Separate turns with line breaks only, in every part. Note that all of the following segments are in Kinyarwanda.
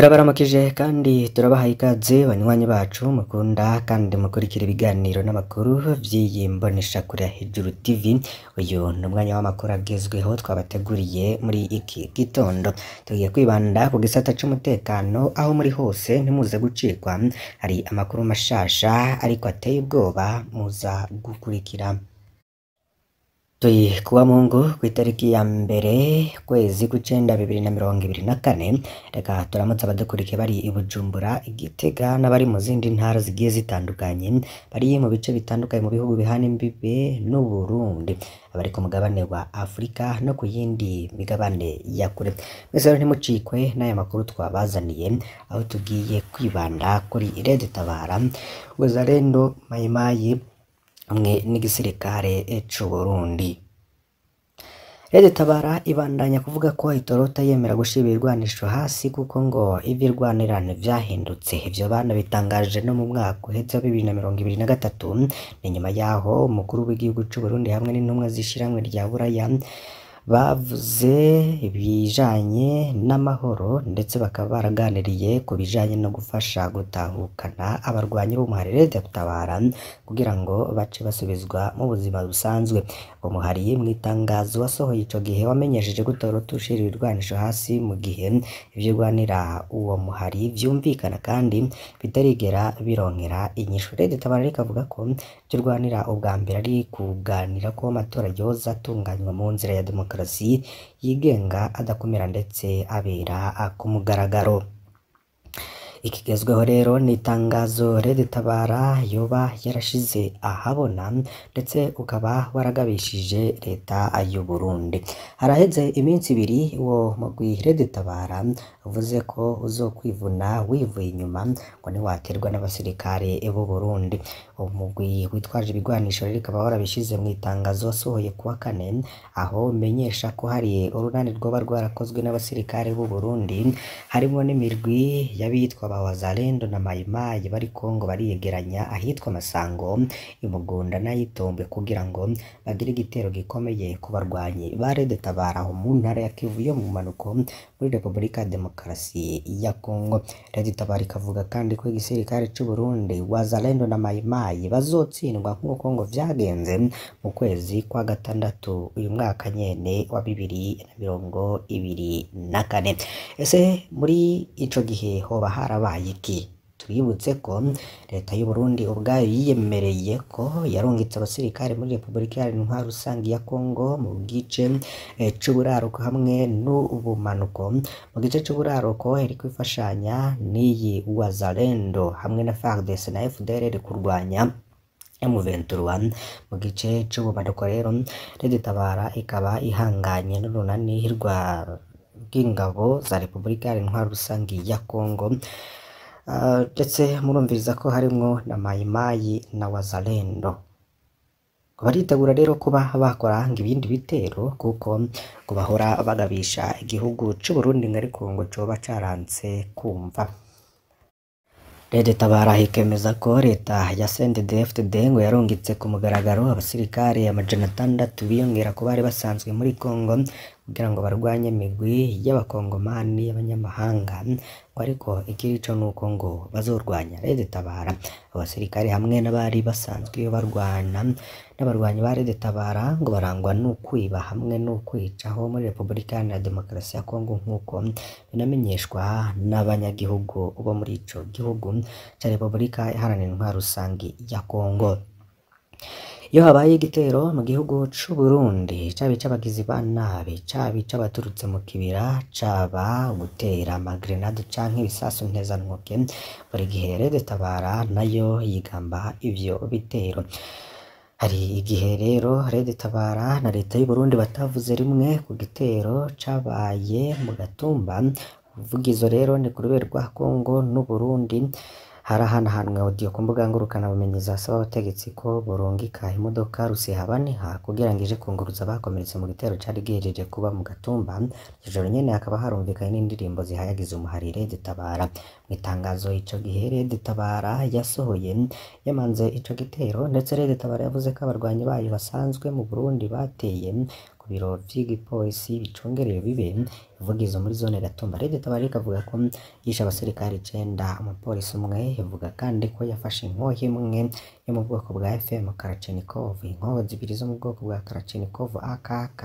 turabaramukije kandi turabahaye ikaze banywanyi bacu mukunda kandi mukurikira ibiganiro n'amakuru by'iyi mboneshakure hejuru TV uyu ni umwanya w'amakuru agezweho twabateguriye muri iki gitondo tugiye kwibanda ku gisata cy'umutekano aho muri hose ntimuze gucikwa hari amakuru mashasha ariko ateye ubwoba muza gukurikira turi kuba mu ngo ku itariki ya mbere kwezi kw'icyenda bibiri na mirongo ibiri na kane reka turamutse abadukurikiye bari i bujumbura igitega n'abari mu zindi ntara zigiye zitandukanye bari mu bice bitandukanye mu bihugu bihana imbibe n'u Burundi abari ku mugabane wa Afurika no ku yindi migabane ya kure mwese rero ntimucikwe n'aya makuru twabazaniye aho tugiye kwibanda kuri Red Tabara Wazalendo Mayimayi hamwe n'igisirikare eh, cy'u Burundi Leta itabara ibandanya kuvuga ko itorota yemera gushyira ibirwanisho hasi kuko ngo iby'irwanira ntibyahindutse ibyo bana bitangaje no mu mwaka uhetse wa bibiri na mirongo ibiri na gatatu ni nyuma y'aho umukuru w'igihugu cy'u Burundi hamwe n'intumwa z'ishyirahamwe rya Buraya bavuze ibijyanye n'amahoro ndetse bakaba baraganiriye ku bijyanye no gufasha gutahukana abarwanyi b'umuhari leta kugira ngo bace basubizwa mu buzima busanzwe umuhari mu itangazo wasohoye icyo gihe wamenyesheje gutora utushira ibirwanisho hasi mu gihe ibyo uwo muhari byumvikana kandi bitarigera birongera inyishu leta itabara ikavuga ko ibyo ubwa mbere ari kuganira ko amatora yoza atunganywa mu nzira ya demokarasi demokarasi yigenga adakumira ndetse abera ku mugaragaro ikigezweho rero ni itangazo tabara yoba yarashize ahabona ndetse ukaba waragabishije leta y'u Burundi haraheze iminsi ibiri uwo mugwi tabara uvuze ko uzokwivuna wivuye inyuma ngo ntiwaterwa n'abasirikare b'u Burundi umugwi witwaje ibigwanisho rero ukaba warabishyize mu itangazo wasohoye kuwa kane aho umenyesha ko hari urunani rwaba rwarakozwe n'abasirikare b'u Burundi harimo n'imirwi y'abitwa ba Wazalendo na Mayimayi bari Kongo bariyegeranya ahitwa Masango imugunda n'ayitombe kugira ngo bagire igitero gikomeye ku barwanyi ba Red Tabara mu ntara ya Kivu yo mu manuko. muri Repubulika Demokarasi ya Kongo Radio Tabarika avuga kandi ko igisirikare cy'u Burundi Wazalendo na Mayimayi bazotsindwa nk'uko Kongo vyagenze mu kwezi kwa gatandatu uyu mwaka nyene wa bibiri na mirongo ibiri na kane ese muri icyo gihe hoba harabaye iki tubibutse ko leta y'u Burundi ubwayo yiyemereye ko yarungitse abasirikare muri Repubulika Iharanira Intwaro Rusange ya Kongo mu gice eh, c'uburaruko hamwe n'ubumanuko mu gice c'uburaruko iri kwifashanya n'iyi Wazalendo hamwe na FARDC na FDLR kurwanya m mu gice c'ubumanuko rero Reditabara ikaba ihanganye n'urunani rwa bw'ingabo za Repubulika Iharanira Intwaro Rusange ya Kongo Ah, ndetse murumviriza ko harimo na mayimayi na wazarendo baritegura rero kuba bakora ibindi bitero kuko ngo bahora bagabisha igihugu cy'u Burundi ariko ngo cyoba cyaranze kumva Leta Tabara ikemeza ko leta ya CNDD-FDD ngo yarungitse ku mugaragaro abasirikare amajana atandatu biyongera ku bari basanzwe muri Congo kugira ngo barwanye imigwi y'abakongomani y'abanyamahanga ngo ariko ikirico ni uko ngo bazorwanya Leta abasirikare hamwe n'abari basanzwe barwana n'abarwanyi ba Leta Tabara ngo barangwa n'ukwiba hamwe n'ukwicaho muri Repubulika ya Demokarasi ya Kongo nk'uko binamenyeshwa n'abanyagihugu bo muri icyo gihugu cya Repubulika Iharanira Intwaro rusange ya Kongo iyo habaye igitero mu gihugu cy’u Burundi caba ic'abagizi ba nabi caba ic'abaturutse mu kibira caba gutera amagrenade canke ibisasu ntezantoke buri gihe rero tabara nayo yigamba ibyo bitero hari igihe rero Rede Tabara na leta y’u Burundi batavuze rimwe ku gitero cabaye mu gatumba uvuga izo rero ni kuruberwa Kongo n'Uburundi hari ahantu ku mbuga ngurukanabumenyi zasaba abategetsi ko borungika imodoka rusihabaniha kugira ngo ije kunguruza abakomeretse mu gitero cyari gihejeje kuba mu Gatumba ijoro nyine hakaba harumvikanye n'indirimbo zihayagiza umuharire Tabara mu itangazo icyo gihe Red Tabara yasohoye yamanze icyo gitero ndetse Red Tabara yavuze ko abarwanyi bayo basanzwe mu Burundi bateye biro vy'igipolisi bicungereye bibe yavugizo muri zone Gatumba Radio Tabarika avuga ko yishe abasirikare icyenda umupolisi umwe yavuga kandi ko yafashe inkoho imwe yo mu bwoko bwa FM Kalachnikov inkoho zibiri zo mu bwoko bwa Kalachnikov AKK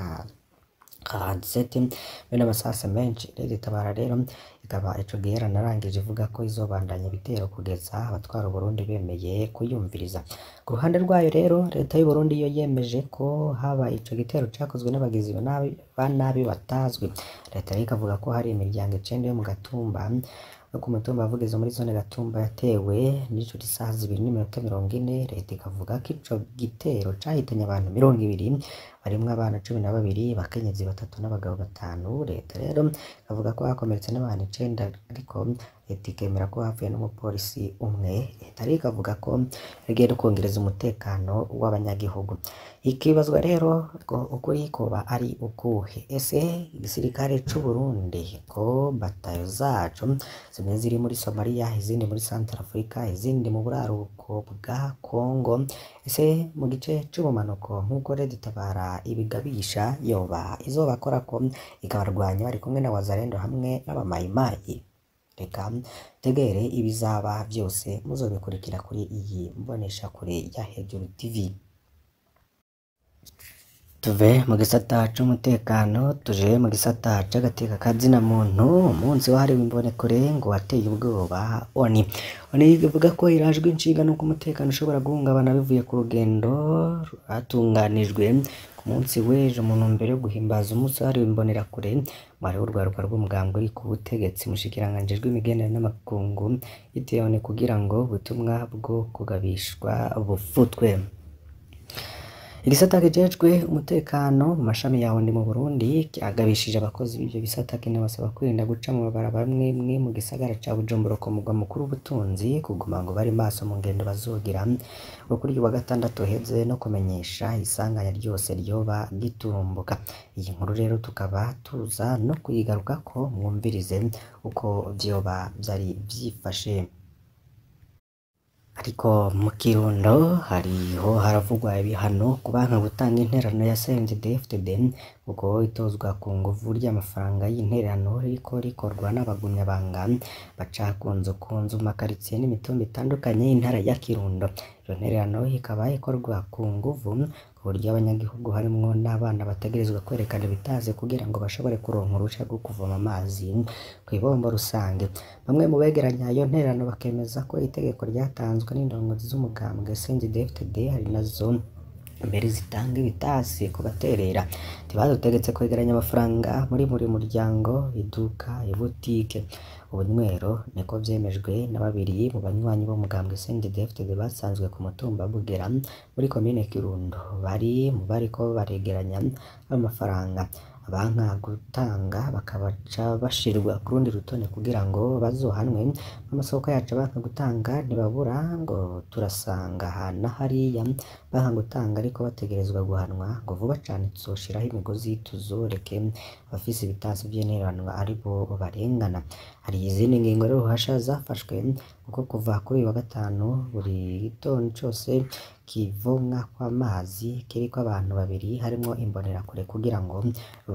ahantu setting bene amasasu menshi iritabara rero ikaba ico gihera narangije ivuga ko izobandanya ibitero kugeza abatwara Burundi bemeye kuyumviriza ku ruhande rwayo rero leta y'u Burundi yo yemeje ko haba icyo gitero cakozwe n'abagizi ba nabi batazwi leta ikavuga ko hari imiryango icenda yo mu gatumba no ku mutumba wa muri zone Gatumba yatewe n'ijoro isaha zibiri n'iminota mirongo ine leta ikavuga ko ico gitero cahitanye abantu mirongo ibiri barimwo abana cumi na babiri bakenyezi batatu n'abagabo batanu leta rero ikavuga ko hakomeretse n'abantu icenda ariko itikemera ko hafi n'umupolisi umwe Leta ikavuga ko rigiye kongereza umutekano w'abanyagihugu ikibazwa rero ukuri koba ari ukuhe ese igisirikare cy'u Burundi ko batayo zacu zimwe ziri muri Somalia izindi muri Central Africa izindi mu buraruko bwa Congo ese mu gice cy'ubumanuko nk'uko Red Tabara ibigabisha yoba izobakora ko ikabarwanya bari kumwe na Wazarendo hamwe n'abamayimayi reka dutegere ibizaba byose muzobikurikira kuri iyi mboneshakure ya Hejuru TV tuve mu gisata cy'umutekano tuje mu gisata cy'agateka kazina muntu umunsi wahariwe imbonekure ngo wateye ubwoba oni oni ivuga ko irajwe inshinga n'uko umutekano ushobora guhungabana bivuye ku rugendo rwatunganijwe munsi w'ejo mu mbere yo guhimbaza umunsi wahariwe imbonerakure wariho urwaruka rw'umugambwe uri ku butegetsi mushikiranganji rw'imigendere n'amakungu gitewe kugira ngo ubutumwa bwo kugabishwa bufutwe gisata kijejwe umutekano mu mashami yawo ni mu burundi cyagabishije abakozi b'ibyo bisata kinabasaba kwirinda guca mu bamwe mwe mu gisagara ca bujumbura ku mugwa mukuru w'ubutunzi kuguma ngo bari maso mu ngendo bazogira ngo kuri uyu wa gatandatu uheze no kumenyesha isanganya ryose ryoba giturumbuka iyi nkuru rero tukaba tuza no kuyigaruka ko mwumvirize uko byoba byari byifashe. ariko mu kirundo hariho haravugwa ibihano ku banki gutanga interano ya CNDD-FDD kuko itozwa ku nguvu ry'amafaranga y'interano riko rikorwa n'abagumyabanga baca ku nzu ku nzu makaritsiye n'imitumba itandukanye y'intara ya Kirundo iyo nterano ikaba ikorwa ku nguvu abanyagihugu harimo n'abana bategerezwa kwerekana ibitazi kugira ngo bashobore kuronka uruhushya rwo kuvoma amazi ku ibombo rusange bamwe mu begeranya ayo ntererano bakemeza ko itegeko ryatanzwe n'indongozi z'umugambwe Senge DFTD hari nazo mbere zitanga ibitasi kubaterera baterera ntibadutegetse kwegeranya amafaranga muri buri muryango iduka ibutike ubunywero niko byemejwe na babiri mu banywanyi bo mu Gambwe basanzwe ku mutumba Bugera muri komine Kirundo bari mu bariko baregeranya amafaranga gutanga bakabaca bashirwa ku rundi rutonde kugira ngo bazohanwe amasoko yacu abanka gutanga ntibabura ngo turasanga aha hariya banka gutanga ariko bategerezwa guhanwa ngo vuba cyane tuzoshiraho imigozi tuzoreke abafise ibitansi by'interanwa aribo barengana hari izindi ngingo rero zafashwe kuko kuva kuri uyu wa gatanu buri gitondo cyose kivumwa kw'amazi kiriko abantu babiri harimwo imbonerakure kugira ngo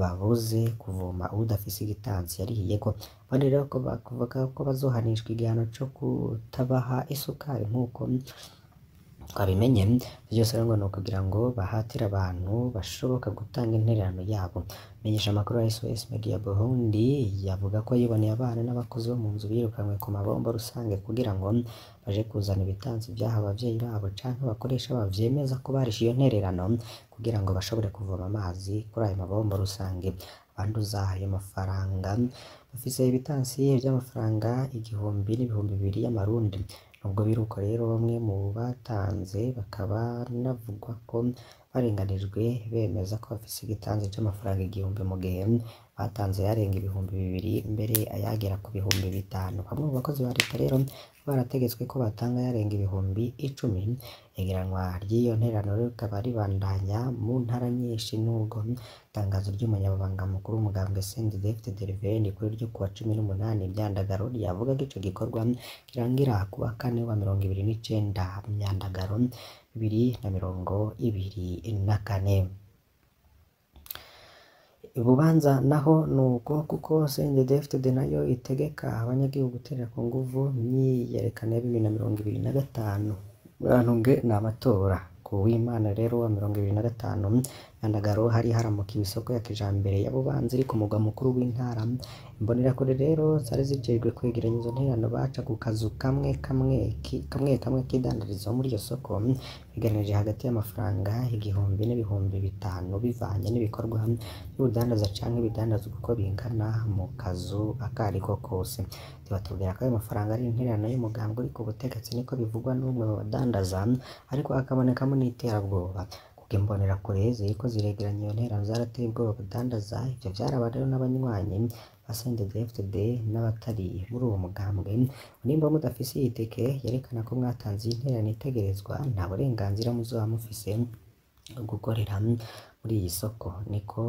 babuze kuvoma uwudafise igitansi yarihiyeko abandi rero bavuga ko bazohanishwa igihano cyo kutabaha isukari nk'uko twabimenye byose rero ngo ni ukugira ngo bahatire abantu bashoboka gutanga intererano yabo menyesha amakuru ya SOS Media Burundi yavuga ko yiboneye abana n'abakozi bo mu nzu birukanwe ku mabombo rusange kugira ngo baje kuzana ibitansi byaha ababyeyi babo canke bakoresha babyemeza vyemeza ko barishe iyo ntererano kugira ngo bashobore kuvoma amazi kuri ayo mabombo rusange banduza ayo mafaranga bafise ibitansi by’amafaranga igihumbi n'ibihumbi bibiri y'amarundi Nubwo biruka rero bamwe mu batanze bakaba banavugwa ko barenganijwe bemeza ko bafite igitangaza cy'amafaranga igihumbi mu gihe batanze arenga ibihumbi bibiri mbere ayagera ku bihumbi bitanu bamwe mu bakozi ba leta rero barategetswe ko batanga ayarenga ibihumbi icumi igereranwa ry'iyo nteruro rikaba ribandanya mu ntara nyinshi nubwo itangazo ry'umunyamabanga mukuru Mugambwe Senderi David Delevingne kuri ryo kuwa cumi n'umunani Myandagaro ryavuga ko icyo gikorwa kirangira ku kane wa mirongo ibiri n'icenda Myandagaro bibiri na mirongo ibiri na kane ububanza naho ni uko kuko sendedefitedi nayo itegeka abanyagihugu guterera ku nguvu imyiyerekano ya bibiri na mirongo ibiri na gatanu bantunge ni amatora ku w'Imana rero wa mirongo ibiri na gatanu Nyandagaro hari haramukiwe isoko ya kijambere y'abubanzi iri ku mugwa mukuru w'intara imbonerakurere rero zari zijejwe kwegeranya izo nterano baca ku kazu kamwe kamwe kamwe kamwe k'idandarizo muri iryo soko biganirije hagati y'amafaranga igihumbi n'ibihumbi bitanu bivanye n'ibikorwa by'ubudandaza canke ibidandazwa uko bingana mu kazu akariko kose batubwira ko ayo mafaranga ari intererano y'umugambwe uri ku butegetsi niko bivugwa n'umwe mu badandaza ariko hakabonekamo n'iterabwoba kuko imbonerakure ziri ko ziregeranya iyo nterano zarateye ubwoba abadandaza ibyo byarabaye n'abanywanyi basendege fd n'abatari muri uwo mugambwe nimba mudafise iyi tike yerekana ko mwatanze iyi nterano itegerezwa nta burenganzira muzaba mufise gukorera muri iyi soko niko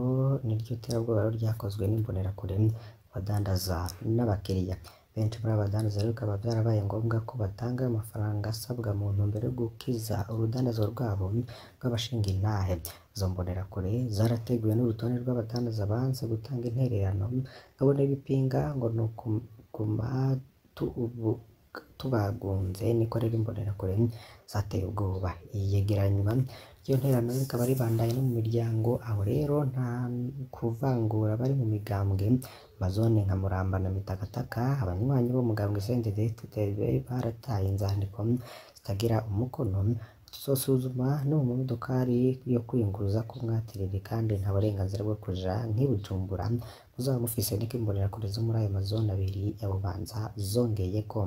niryo terabwoba ryakozwe n'imbonerakure abadandaza n'abakiriya Benshi muri aba rero bikaba byarabaye ngombwa ko batanga ayo mafaranga asabwa mu ntumbero yo gukiza urudandazwa rwabo rwabashinga rw'abashingintahe. Izo mbonerakure zarateguwe n'urutonde rw'abadandaza banze gutanga intererano babona ibipinga ngo ni ukutubagunze niko rero imbonerakure zateye ubwoba. Iyi yegeranywa iyo nteraniro rikaba ribandanya no mu miryango aho rero nta kuvangura bari mu migambwe amazone nka Muramba na Mitakataka abanywanyi bo mugambwe CNDD-FDD barataye inzandiko zitagira umukono tuzosuzuma no mu modokari yo kwiyunguruza ko mwatirire kandi nta burenganzira bwo kuja nk'ibujumbura muzaba mufise niko imbonera zo muri ayo mazone abiri ya zongeye zongeyeko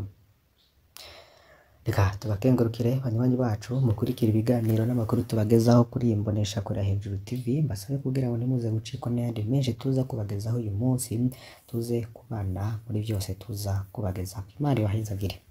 reka tubakengurukire banywanyi bacu mukurikira ibiganiro n'amakuru tubagezaho kuri iyi mbonesha kure hejuru tv mbasabe kugira ngo ntimuze gucikwa n'ayandi menshi tuza kubagezaho uyu munsi tuze kubana muri byose tuza kubageza imari ibahe